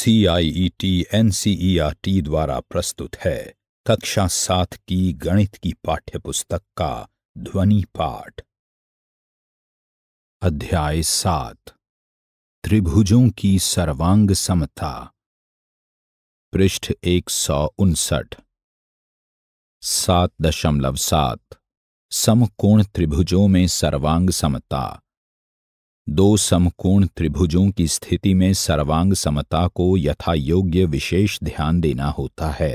CIET NCERT e e द्वारा प्रस्तुत है कक्षा सात की गणित की पाठ्यपुस्तक का ध्वनि पाठ अध्याय सात त्रिभुजों की सर्वांग समता पृष्ठ एक सौ उनसठ सात दशमलव सात समकोण त्रिभुजों में सर्वांग समता दो समकोण त्रिभुजों की स्थिति में सर्वांग समता को यथा योग्य विशेष ध्यान देना होता है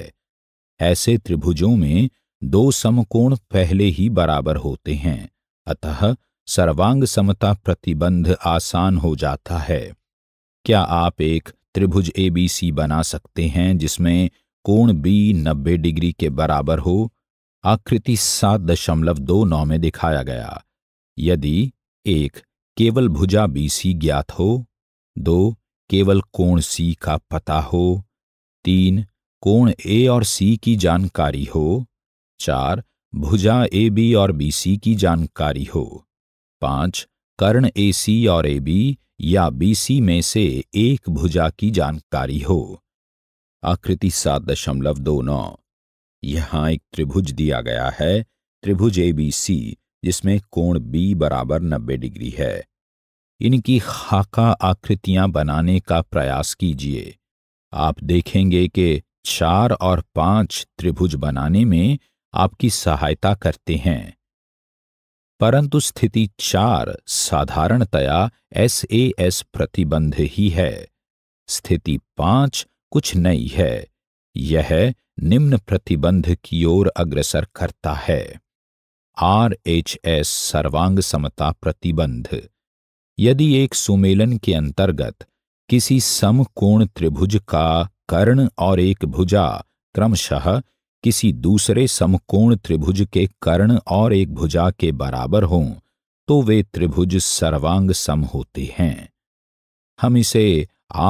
ऐसे त्रिभुजों में दो समकोण पहले ही बराबर होते हैं अतः सर्वांग समता प्रतिबंध आसान हो जाता है क्या आप एक त्रिभुज एबीसी बना सकते हैं जिसमें कोण बी 90 डिग्री के बराबर हो आकृति सात दशमलव दो नौ में दिखाया गया यदि एक केवल भुजा बीसी ज्ञात हो दो केवल कोण सी का पता हो तीन कोण ए और सी की जानकारी हो चार भुजा ए बी और बी सी की जानकारी हो पांच कर्ण ए सी और ए बी या बी सी में से एक भुजा की जानकारी हो आकृति सात दशमलव दो नौ यहाँ एक त्रिभुज दिया गया है त्रिभुज ए बी सी जिसमें कोण बी बराबर 90 डिग्री है इनकी खाका आकृतियां बनाने का प्रयास कीजिए आप देखेंगे कि चार और पांच त्रिभुज बनाने में आपकी सहायता करते हैं परंतु स्थिति चार साधारणतया एस ए एस प्रतिबंध ही है स्थिति पांच कुछ नई है यह निम्न प्रतिबंध की ओर अग्रसर करता है आर एच एस सर्वांग समता प्रतिबंध यदि एक सुमेलन के अंतर्गत किसी समकोण त्रिभुज का कर्ण और एक भुजा क्रमशः किसी दूसरे समकोण त्रिभुज के कर्ण और एक भुजा के बराबर हों तो वे त्रिभुज सर्वांग सम होते हैं हम इसे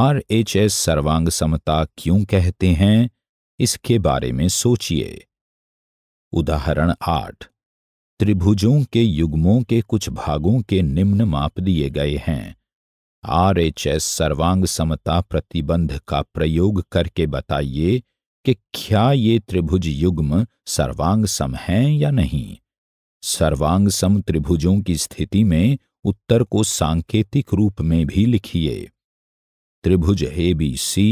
आर एच एस सर्वांग समता क्यों कहते हैं इसके बारे में सोचिए उदाहरण आठ त्रिभुजों के युग्मों के कुछ भागों के निम्न माप दिए गए हैं आर एच एस सर्वांग समता प्रतिबंध का प्रयोग करके बताइए कि क्या ये त्रिभुज युग्म सर्वांग सम हैं या नहीं सर्वांग सम त्रिभुजों की स्थिति में उत्तर को सांकेतिक रूप में भी लिखिए त्रिभुज ए बी सी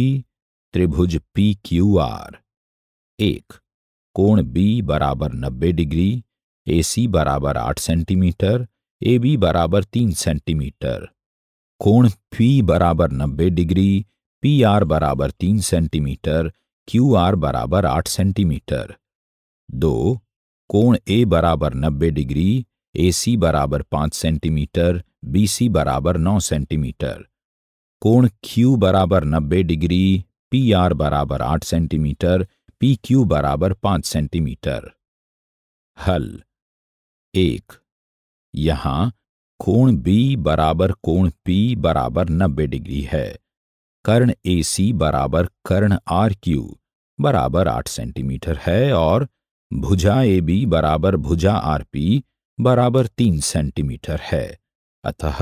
त्रिभुज पी क्यू आर एक कोण बी बराबर नब्बे डिग्री ए सी बराबर आठ सेंटीमीटर ए बी बराबर तीन सेंटीमीटर कोण पी बराबर नब्बे डिग्री पी आर बराबर तीन सेंटीमीटर क्यू आर बराबर आठ सेंटीमीटर दो कोण ए बराबर नब्बे डिग्री ए सी बराबर पाँच सेंटीमीटर बी सी बराबर नौ सेंटीमीटर कोण क्यू बराबर नब्बे डिग्री पी आर बराबर आठ सेंटीमीटर पी क्यू बराबर पाँच सेंटीमीटर हल एक यहां कोण बी बराबर कोण पी बराबर नब्बे डिग्री है कर्ण ए सी बराबर कर्ण आर क्यू बराबर आठ सेंटीमीटर है और भुजा ए बी बराबर भुजा आर पी बराबर तीन सेंटीमीटर है अतः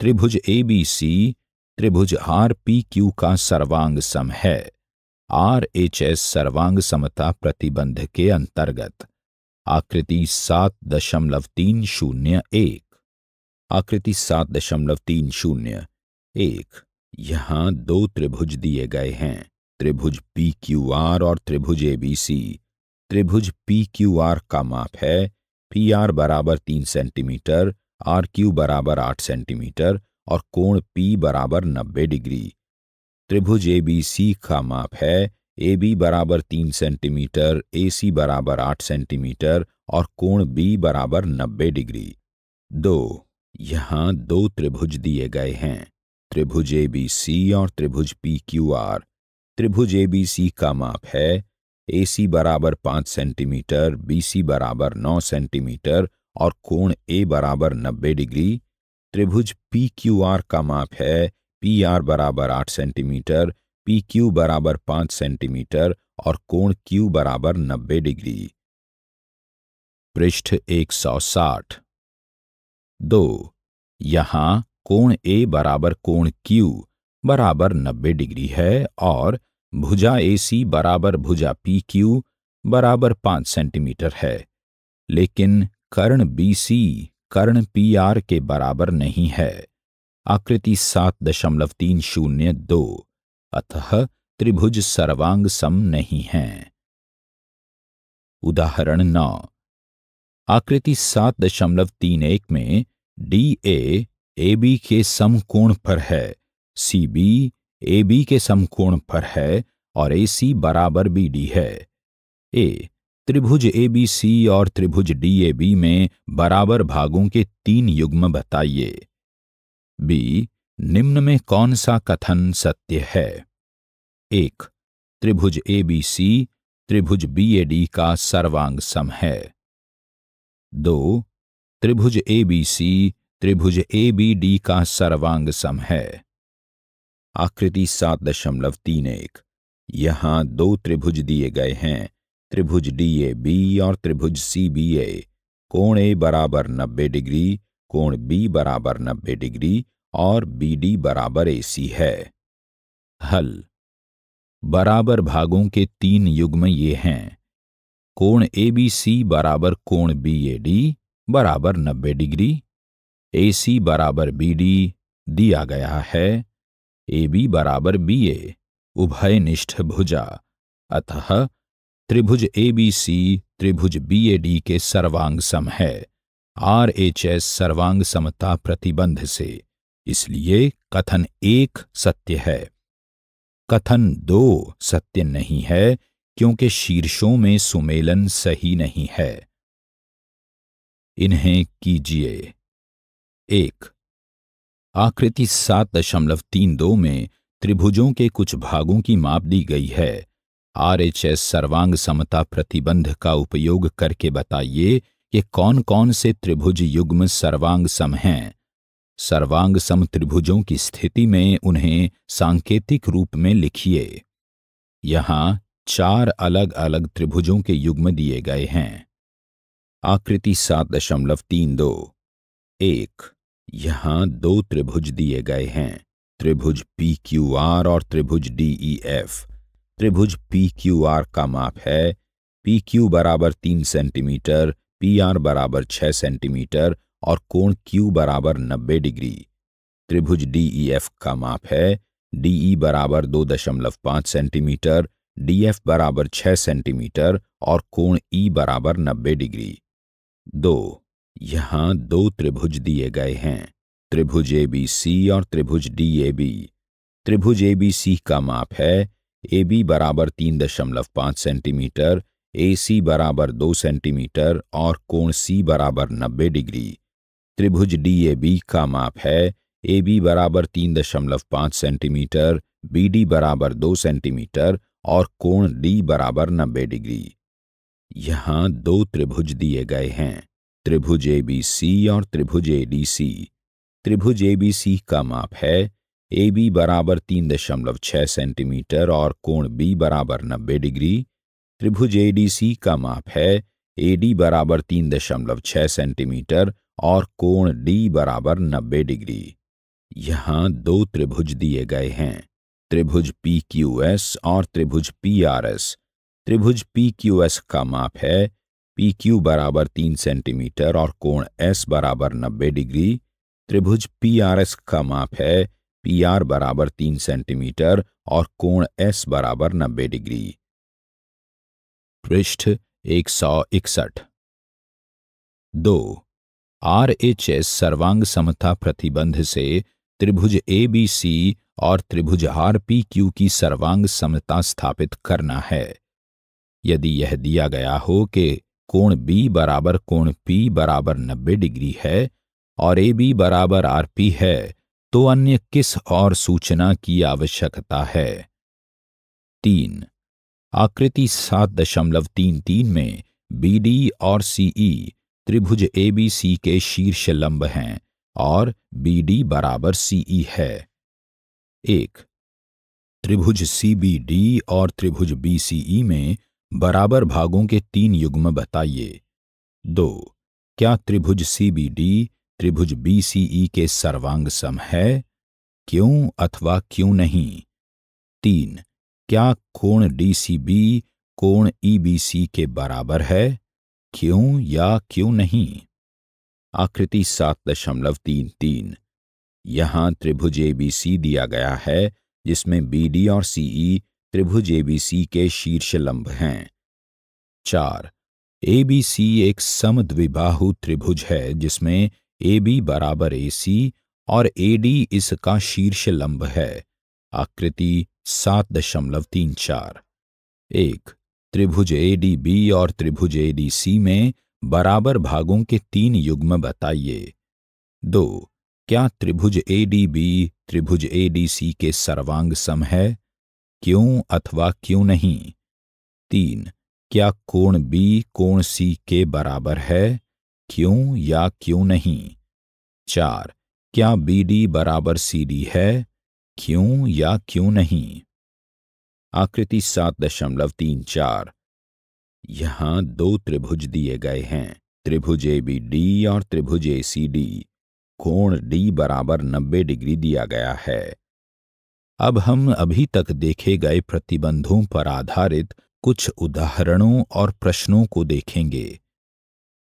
त्रिभुज ए बी सी त्रिभुज आर पी क्यू का सर्वांग सम है आर एच एस सर्वांग समता प्रतिबंध के अंतर्गत आकृति सात दशमलव तीन शून्य एक आकृति सात दशमलव तीन शून्य एक यहाँ दो त्रिभुज दिए गए हैं त्रिभुज पी क्यू आर और त्रिभुज एबीसी त्रिभुज पी क्यू आर का माप है पी आर बराबर तीन सेंटीमीटर आर क्यू बराबर आठ सेंटीमीटर और कोण पी बराबर नब्बे डिग्री त्रिभुज एबीसी का माप है ए बी बराबर तीन सेंटीमीटर ए सी बराबर आठ सेंटीमीटर और कोण बी बराबर नब्बे डिग्री दो यहाँ दो त्रिभुज दिए गए हैं त्रिभुज ए बी सी और त्रिभुज पी क्यू आर त्रिभुज ए बी सी का माप है ए सी बराबर पाँच सेंटीमीटर बी सी बराबर नौ सेंटीमीटर और कोण ए बराबर नब्बे डिग्री त्रिभुज पी क्यू आर का माप है पी आर बराबर आठ सेंटीमीटर पी क्यू बराबर पांच सेंटीमीटर और कोण क्यू बराबर नब्बे डिग्री पृष्ठ 160 दो यहां कोण ए बराबर कोण क्यू बराबर नब्बे डिग्री है और भुजा ए सी बराबर भुजा पी क्यू बराबर पांच सेंटीमीटर है लेकिन कर्ण बी सी कर्ण पी आर के बराबर नहीं है आकृति सात दशमलव तीन शून्य दो अतः त्रिभुज सर्वांग सम नहीं है उदाहरण नौ आकृति सात दशमलव तीन एक में डी ए ए बी के समकोण पर है सी बी ए बी के समकोण पर है और ए सी बराबर बी डी है ए त्रिभुज ए बी सी और त्रिभुज डी ए बी में बराबर भागों के तीन युग्म बताइए बी निम्न में कौन सा कथन सत्य है एक त्रिभुज ए बी सी त्रिभुज बी ए डी का सर्वांग सम है दो त्रिभुज ए बी सी त्रिभुज ए बी डी का सर्वांग सम है आकृति सात दशमलव तीन एक यहां दो त्रिभुज दिए गए हैं त्रिभुज डी ए बी और त्रिभुज सी बी ए कोण ए बराबर नब्बे डिग्री कोण बी बराबर नब्बे डिग्री और बी डी बराबर ए सी है हल बराबर भागों के तीन युग्म ये हैं कोण ए बी सी बराबर कोण बी ए डी बराबर नब्बे डिग्री ए सी बराबर बी डी दिया गया है ए बी बराबर बी ए उभय निष्ठ भुजा अतः त्रिभुज ए बी सी त्रिभुज बी ए डी के सर्वांग सम है आर एच एस सर्वांग समता प्रतिबंध से इसलिए कथन एक सत्य है कथन दो सत्य नहीं है क्योंकि शीर्षों में सुमेलन सही नहीं है इन्हें कीजिए एक आकृति सात दशमलव तीन दो में त्रिभुजों के कुछ भागों की माप दी गई है आर एच एस सर्वांग समता प्रतिबंध का उपयोग करके बताइए कि कौन कौन से त्रिभुज युग्म सर्वांग सम हैं सर्वांग सम त्रिभुजों की स्थिति में उन्हें सांकेतिक रूप में लिखिए यहां चार अलग अलग त्रिभुजों के युग्म दिए गए हैं आकृति सात दशमलव तीन दो एक यहां दो त्रिभुज दिए गए हैं त्रिभुज पी क्यू आर और त्रिभुज डी ई एफ त्रिभुज पी क्यू आर का माप है पी क्यू बराबर तीन सेंटीमीटर पी आर बराबर छह सेंटीमीटर और कोण Q बराबर नब्बे डिग्री त्रिभुज DEF का माप है डीई e बराबर दो दशमलव पांच सेंटीमीटर डीएफ बराबर छह सेंटीमीटर और कोण E बराबर नब्बे डिग्री दो यहां दो त्रिभुज दिए गए हैं त्रिभुज ABC और त्रिभुज DAB त्रिभुज ABC का माप है बी बराबर तीन दशमलव पांच सेंटीमीटर सी बराबर दो सेंटीमीटर और कोण सी बराबर नब्बे डिग्री त्रिभुज डी का माप है ए बी बराबर तीन दशमलव पांच सेंटीमीटर बी डी बराबर दो सेंटीमीटर और कोण डी बराबर नब्बे डिग्री यहाँ दो त्रिभुज दिए गए हैं त्रिभुज ए बी सी और त्रिभुज ए डी सी त्रिभुज ए बी सी का माप है ए बी बराबर तीन दशमलव छह सेंटीमीटर और कोण बी बराबर नब्बे डिग्री त्रिभुज ए डी सी का माप है ए डी बराबर तीन दशमलव छह सेंटीमीटर और कोण डी बराबर नब्बे डिग्री यहां दो त्रिभुज दिए गए हैं त्रिभुज पी क्यू एस और त्रिभुज पी आर एस त्रिभुज पी क्यू एस का माप है पी क्यू बराबर तीन सेंटीमीटर और कोण एस बराबर नब्बे डिग्री त्रिभुज पी आर एस का माप है पी आर बराबर तीन सेंटीमीटर और कोण एस बराबर नब्बे डिग्री पृष्ठ एक सौ इकसठ दो आरएचएस सर्वांग समता प्रतिबंध से त्रिभुज एबीसी और त्रिभुज आरपीक्यू की सर्वांग समता स्थापित करना है यदि यह दिया गया हो कि कोण बी बराबर कोण पी बराबर 90 डिग्री है और ए बी बराबर आर पी है तो अन्य किस और सूचना की आवश्यकता है तीन आकृति सात दशमलव तीन तीन में बी डी और सीई त्रिभुज एबीसी के शीर्ष लंब हैं और डी बराबर सीई e है एक त्रिभुज डी और त्रिभुज BCE में बराबर भागों के तीन युग्म बताइए दो क्या त्रिभुज डी त्रिभुज BCE के सर्वांग सम है क्यों अथवा क्यों नहीं तीन क्या कोण DCB कोण EBC के बराबर है क्यों या क्यों नहीं आकृति सात दशमलव तीन तीन यहाँ त्रिभुज एबीसी दिया गया है जिसमें बीडी और सीई त्रिभुज एबीसी के शीर्ष लंब हैं चार एबीसी एक समद्विबाहु त्रिभुज है जिसमें ए बी बराबर ए सी और ए डी इसका शीर्ष लंब है आकृति सात दशमलव तीन चार एक त्रिभुज बी और त्रिभुज एडीसी में बराबर भागों के तीन युग्म बताइए दो क्या त्रिभुज ए डी बी त्रिभुज एडीसी के सर्वांग सम है क्यों अथवा क्यों नहीं तीन क्या कोण बी कोण सी के बराबर है क्यों या क्यों नहीं चार क्या बी डी बराबर सी डी है क्यों या क्यों नहीं आकृति सात दशमलव तीन चार यहां दो त्रिभुज दिए गए हैं त्रिभुज ए बी डी और त्रिभुज ए सी डी कोण डी बराबर नब्बे डिग्री दिया गया है अब हम अभी तक देखे गए प्रतिबंधों पर आधारित कुछ उदाहरणों और प्रश्नों को देखेंगे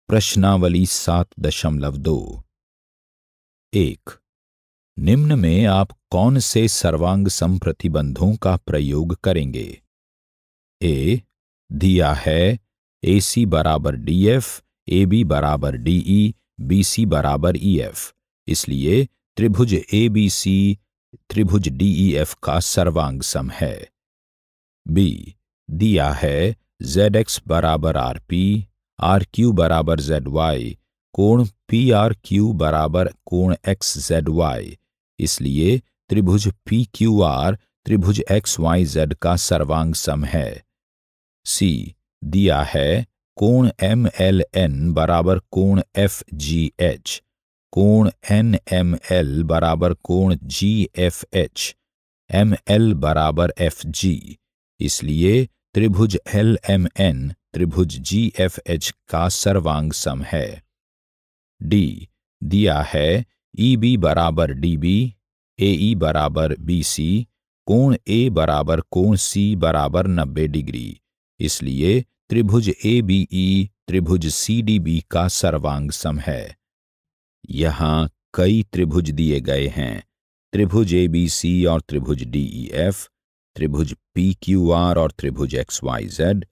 प्रश्नावली सात दशमलव दो एक निम्न में आप कौन से सर्वांग सम प्रतिबंधों का प्रयोग करेंगे ए दिया है ए सी बराबर डी एफ ए बी बराबर डी ई बी सी बराबर ई e एफ इसलिए त्रिभुज ए बी सी त्रिभुज डी ई एफ का सर्वांग सम है बी दिया है जेड एक्स बराबर आर पी आर क्यू बराबर जेड वाई कोण पी आर क्यू बराबर कोण एक्स जेड वाई इसलिए त्रिभुज पी क्यू आर त्रिभुज एक्स वाई जेड का सर्वांग सम है सी दिया है कोण एम एल एन बराबर कोण एफ जी एच कोण एन एम एल बराबर कोण G F H M L बराबर एफ जी इसलिए त्रिभुज एल एम एन त्रिभुज जी एफ एच का सर्वांग सम है डी दिया है ई e बी बराबर डी बी ए ई बराबर बी सी कोण ए बराबर कोण सी बराबर नब्बे डिग्री इसलिए त्रिभुज ए बी ई त्रिभुज सी डी बी का सर्वांग सम है यहाँ कई त्रिभुज दिए गए हैं त्रिभुज ए बी सी और त्रिभुज डी ई एफ त्रिभुज पी क्यू आर और त्रिभुज एक्स वाई जेड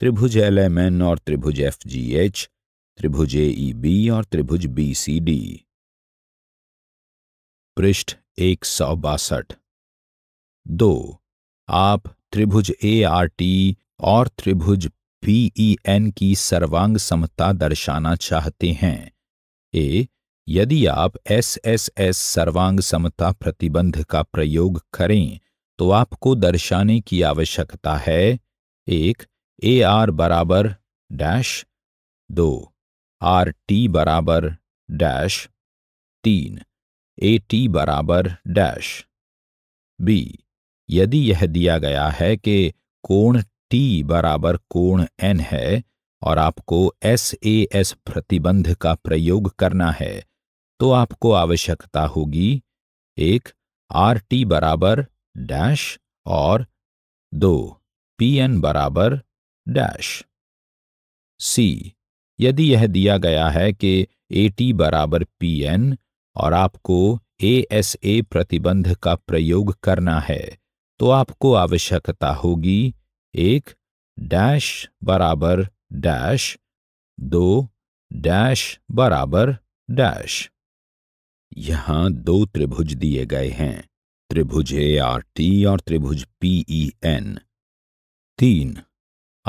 त्रिभुज एल एम एन और त्रिभुज एफ जी एच त्रिभुज ए ई बी और त्रिभुज बी सी डी पृष्ठ एक सौ बासठ दो आप त्रिभुज ए आर टी और त्रिभुज पी ई एन की सर्वांग समता दर्शाना चाहते हैं ए यदि आप एस एस एस सर्वांग समता प्रतिबंध का प्रयोग करें तो आपको दर्शाने की आवश्यकता है एक ए आर बराबर डैश दो आर टी बराबर डैश तीन ए टी बराबर डैश बी यदि यह दिया गया है कि कोण टी बराबर कोण एन है और आपको एस ए एस प्रतिबंध का प्रयोग करना है तो आपको आवश्यकता होगी एक आर टी बराबर डैश और दो पी एन बराबर डैश सी यदि यह दिया गया है कि ए टी बराबर पी एन और आपको ए एस ए प्रतिबंध का प्रयोग करना है तो आपको आवश्यकता होगी एक डैश बराबर डैश दो डैश बराबर डैश यहां दो त्रिभुज दिए गए हैं त्रिभुज ए आर टी और त्रिभुज पीई एन तीन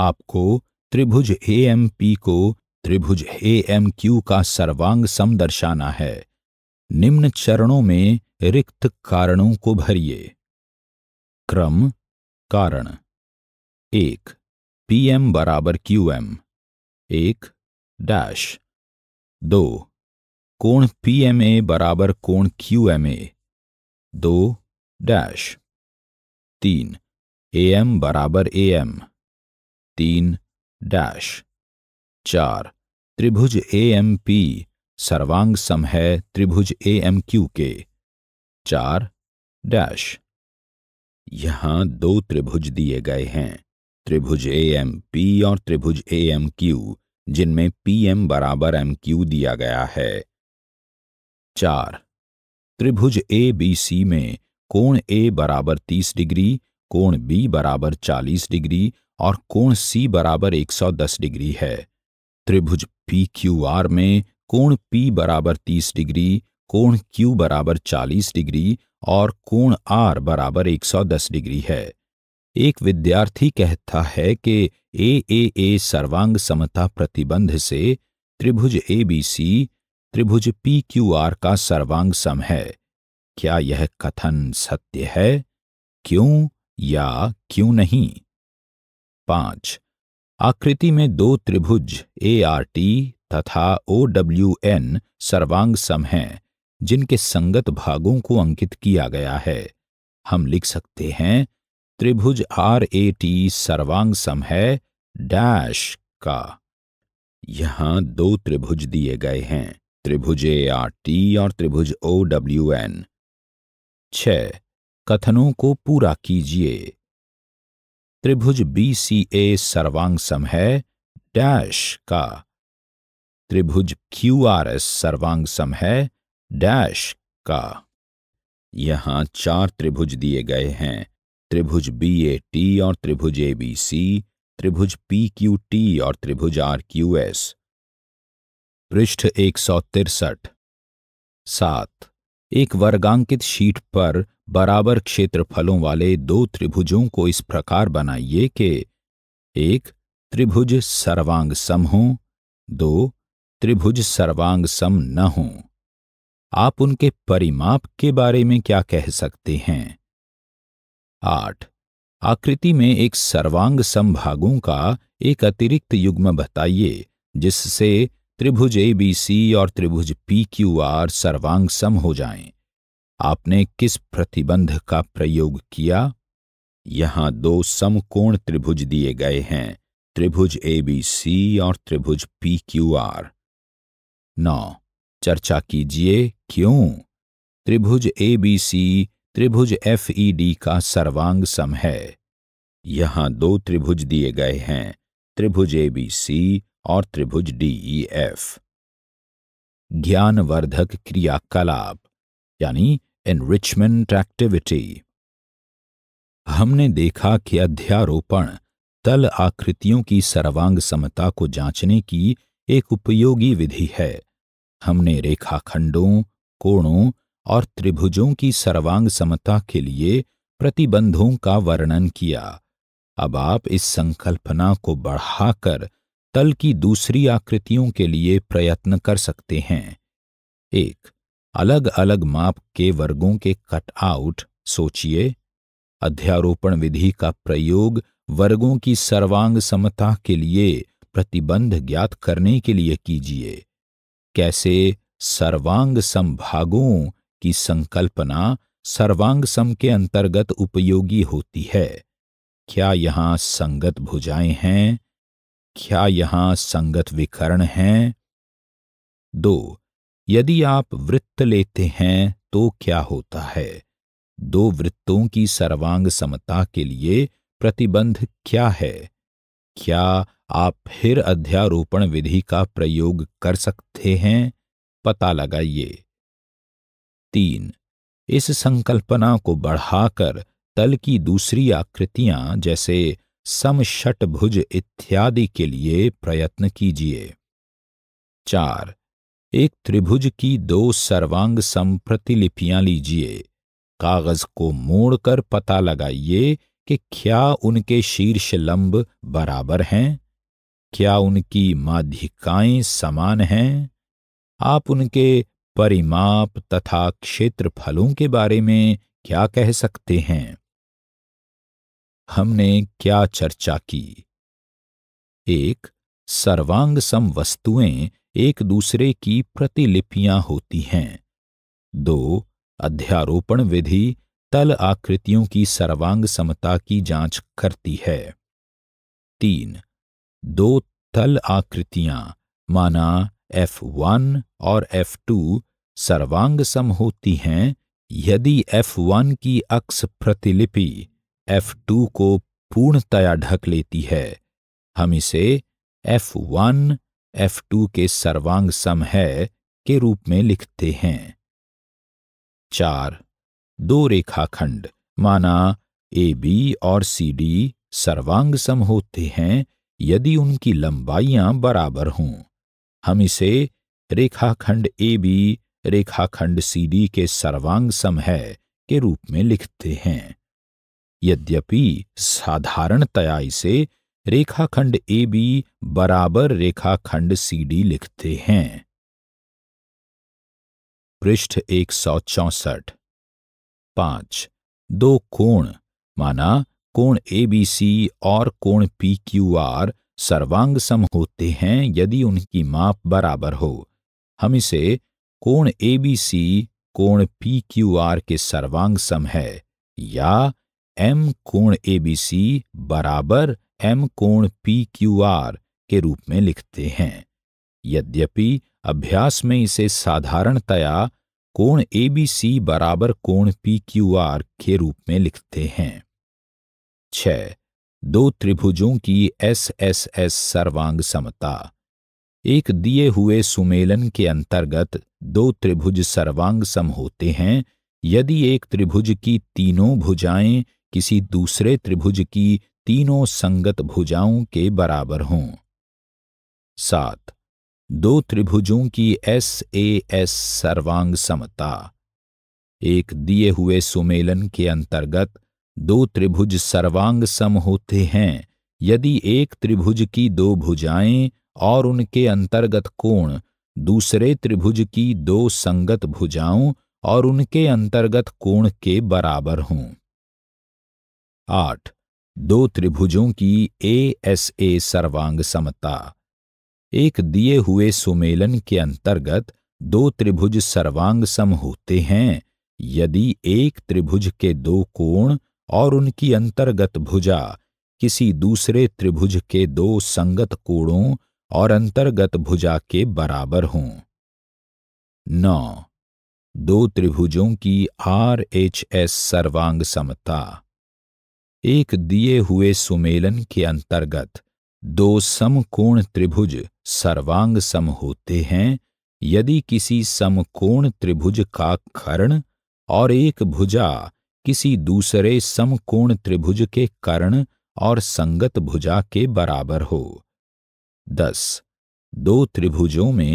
आपको त्रिभुज ए एम पी को त्रिभुज ए एम क्यू का सर्वांग सम दर्शाना है निम्न चरणों में रिक्त कारणों को भरिए क्रम कारण एक पीएम बराबर क्यूएम एक डैश दो कोण पीएमए बराबर कोण क्यूएमए दो डैश तीन एम बराबर एम तीन डैश चार त्रिभुज एएमपी सर्वांग सम है त्रिभुज ए एम क्यू के चार डैश यहां दो त्रिभुज दिए गए हैं त्रिभुज ए एम पी और त्रिभुज ए एम क्यू जिनमें पी एम बराबर एम क्यू दिया गया है चार त्रिभुज ए बी सी में कोण ए बराबर तीस डिग्री कोण बी बराबर चालीस डिग्री और कोण सी बराबर एक सौ दस डिग्री है त्रिभुज पी क्यू आर में कोण P बराबर 30 डिग्री कोण Q बराबर 40 डिग्री और कोण R बराबर 110 डिग्री है एक विद्यार्थी कहता है कि ए ए ए सर्वांग समता प्रतिबंध से त्रिभुज ए बी सी त्रिभुज पी क्यू आर का सर्वांग सम है क्या यह कथन सत्य है क्यों या क्यों नहीं पांच आकृति में दो त्रिभुज ए आर टी तथा ओ डब्ल्यू एन सर्वांग सम हैं जिनके संगत भागों को अंकित किया गया है हम लिख सकते हैं त्रिभुज आर ए टी सर्वांग सम है डैश का यहाँ दो त्रिभुज दिए गए हैं त्रिभुज ए आर टी और त्रिभुज ओ डब्ल्यू एन छ कथनों को पूरा कीजिए त्रिभुज बी सी ए सर्वांग सम है डैश का त्रिभुज क्यू आर एस सर्वांग सम है डैश का यहाँ चार त्रिभुज दिए गए हैं त्रिभुज बी ए टी और त्रिभुज ए बी सी त्रिभुज पी क्यू टी और त्रिभुज आर क्यू एस पृष्ठ एक सौ तिरसठ सात एक वर्गांकित शीट पर बराबर क्षेत्रफलों वाले दो त्रिभुजों को इस प्रकार बनाइए कि एक त्रिभुज सर्वांग सम हो दो त्रिभुज सर्वांग सम न हों आप उनके परिमाप के बारे में क्या कह सकते हैं आठ आकृति में एक सर्वांग सम भागों का एक अतिरिक्त युग्म बताइए जिससे त्रिभुज ए बी सी और त्रिभुज पी क्यू आर सर्वांग सम हो जाएं। आपने किस प्रतिबंध का प्रयोग किया यहां दो समकोण त्रिभुज दिए गए हैं त्रिभुज ए बी सी और त्रिभुज पी क्यू आर नौ चर्चा कीजिए क्यों त्रिभुज ए बी सी त्रिभुज एफ ई डी का सर्वांग सम है यहां दो त्रिभुज दिए गए हैं त्रिभुज ए बी सी और त्रिभुज डी ई एफ ज्ञानवर्धक क्रियाकलाप यानी एनरिचमेंट एक्टिविटी हमने देखा कि अध्यारोपण तल आकृतियों की सर्वांग समता को जांचने की एक उपयोगी विधि है हमने रेखाखंडों कोणों और त्रिभुजों की सर्वांग समता के लिए प्रतिबंधों का वर्णन किया अब आप इस संकल्पना को बढ़ाकर तल की दूसरी आकृतियों के लिए प्रयत्न कर सकते हैं एक अलग अलग माप के वर्गों के कटआउट सोचिए अध्यारोपण विधि का प्रयोग वर्गों की सर्वांग समता के लिए प्रतिबंध ज्ञात करने के लिए कीजिए कैसे सर्वांग संभागों की संकल्पना सर्वांग सम के अंतर्गत उपयोगी होती है क्या यहाँ संगत भुजाएं हैं क्या यहां संगत विकर्ण हैं दो यदि आप वृत्त लेते हैं तो क्या होता है दो वृत्तों की सर्वांग समता के लिए प्रतिबंध क्या है क्या आप फिर अध्यारोपण विधि का प्रयोग कर सकते हैं पता लगाइए तीन इस संकल्पना को बढ़ाकर तल की दूसरी आकृतियां जैसे समषटभुज इत्यादि के लिए प्रयत्न कीजिए चार एक त्रिभुज की दो सर्वांग संप्रतिलिपियां लीजिए कागज को मोड़कर पता लगाइए कि क्या उनके शीर्ष लंब बराबर हैं क्या उनकी माध्यिकाएं समान हैं आप उनके परिमाप तथा क्षेत्रफलों के बारे में क्या कह सकते हैं हमने क्या चर्चा की एक सर्वांग सम वस्तुएं एक दूसरे की प्रतिलिपियां होती हैं दो अध्यारोपण विधि तल आकृतियों की सर्वांग समता की जांच करती है तीन दो तल आकृतियां माना F1 और F2 सर्वांग सम होती हैं यदि F1 की अक्स प्रतिलिपि F2 को पूर्णतया ढक लेती है हम इसे F1 F2 के सर्वांग सम है के रूप में लिखते हैं चार दो रेखाखंड माना ए बी और सी डी सर्वांग सम होते हैं यदि उनकी लंबाइयां बराबर हों हम इसे रेखाखंड ए बी रेखाखंड सी डी के सर्वांग सम है के रूप में लिखते हैं यद्यपि साधारणतया इसे रेखाखंड ए बी बराबर रेखाखंड सी डी लिखते हैं पृष्ठ एक सौ चौसठ पांच दो कोण माना कोण एबीसी और कोण पीक्यूआर सर्वांग सम होते हैं यदि उनकी माप बराबर हो हम इसे कोण एबीसी कोण पीक्यूआर के सर्वांग सम है या एम कोण एबीसी बराबर एम कोण पीक्यूआर के रूप में लिखते हैं यद्यपि अभ्यास में इसे साधारणतया कोण एबीसी बराबर कोण पीक्यूआर के रूप में लिखते हैं छ दो त्रिभुजों की एस एस एस सर्वांग समता एक दिए हुए सुमेलन के अंतर्गत दो त्रिभुज सर्वांग सम होते हैं यदि एक त्रिभुज की तीनों भुजाएं किसी दूसरे त्रिभुज की तीनों संगत भुजाओं के बराबर हों सात दो त्रिभुजों की एस ए एस सर्वांग समता एक दिए हुए सुमेलन के अंतर्गत दो त्रिभुज सर्वांग सम होते हैं यदि एक त्रिभुज की दो भुजाएं और उनके अंतर्गत कोण दूसरे त्रिभुज की दो संगत भुजाओं और उनके अंतर्गत कोण के बराबर हों आठ दो त्रिभुजों की ए एस ए सर्वांग समता एक दिए हुए सुमेलन के अंतर्गत दो त्रिभुज सर्वांग सम होते हैं यदि एक त्रिभुज के दो कोण और उनकी अंतर्गत भुजा किसी दूसरे त्रिभुज के दो संगत कोणों और अंतर्गत भुजा के बराबर हों नौ दो त्रिभुजों की आर एच एस सर्वांग समता एक दिए हुए सुमेलन के अंतर्गत दो समकोण त्रिभुज सर्वांग सम होते हैं यदि किसी समकोण त्रिभुज का खरण और एक भुजा किसी दूसरे समकोण त्रिभुज के कर्ण और संगत भुजा के बराबर हो दस दो त्रिभुजों में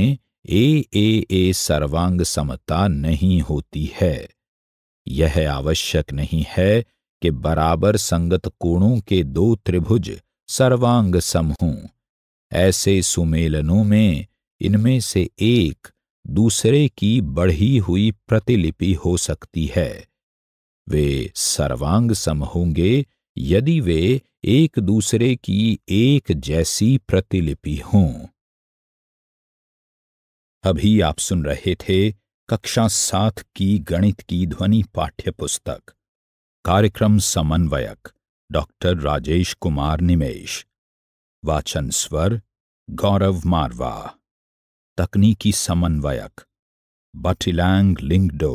ए ए ए सर्वांग समता नहीं होती है यह आवश्यक नहीं है कि बराबर संगत कोणों के दो त्रिभुज सर्वांग सम हों ऐसे सुमेलनों में इनमें से एक दूसरे की बढ़ी हुई प्रतिलिपि हो सकती है वे सर्वांग सम होंगे यदि वे एक दूसरे की एक जैसी प्रतिलिपि हों अभी आप सुन रहे थे कक्षा सात की गणित की ध्वनि पाठ्य पुस्तक कार्यक्रम समन्वयक डॉक्टर राजेश कुमार निमेश वाचन स्वर गौरव मारवा तकनीकी समन्वयक बटिलैंग लिंगडो